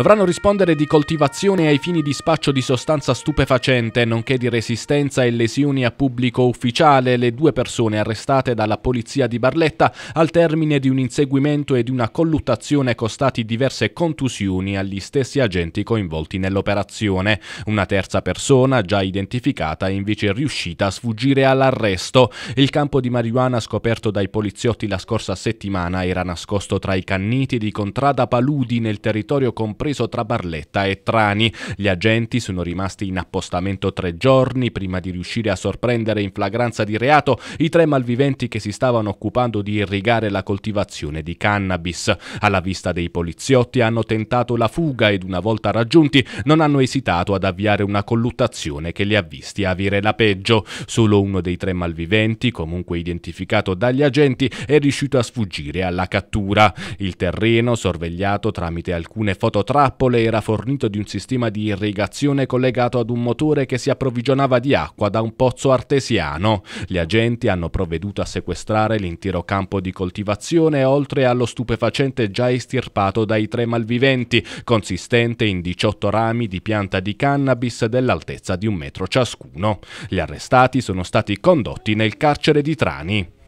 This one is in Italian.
dovranno rispondere di coltivazione ai fini di spaccio di sostanza stupefacente, nonché di resistenza e lesioni a pubblico ufficiale le due persone arrestate dalla polizia di Barletta al termine di un inseguimento e di una colluttazione costati diverse contusioni agli stessi agenti coinvolti nell'operazione. Una terza persona, già identificata, è invece riuscita a sfuggire all'arresto. Il campo di marijuana scoperto dai poliziotti la scorsa settimana era nascosto tra i canniti di Contrada Paludi nel territorio compreso compreso tra Barletta e Trani. Gli agenti sono rimasti in appostamento tre giorni prima di riuscire a sorprendere in flagranza di reato i tre malviventi che si stavano occupando di irrigare la coltivazione di cannabis. Alla vista dei poliziotti hanno tentato la fuga ed una volta raggiunti non hanno esitato ad avviare una colluttazione che li ha visti avere la peggio. Solo uno dei tre malviventi, comunque identificato dagli agenti, è riuscito a sfuggire alla cattura. Il terreno, sorvegliato tramite alcune foto trappole era fornito di un sistema di irrigazione collegato ad un motore che si approvvigionava di acqua da un pozzo artesiano. Gli agenti hanno provveduto a sequestrare l'intero campo di coltivazione oltre allo stupefacente già estirpato dai tre malviventi, consistente in 18 rami di pianta di cannabis dell'altezza di un metro ciascuno. Gli arrestati sono stati condotti nel carcere di Trani.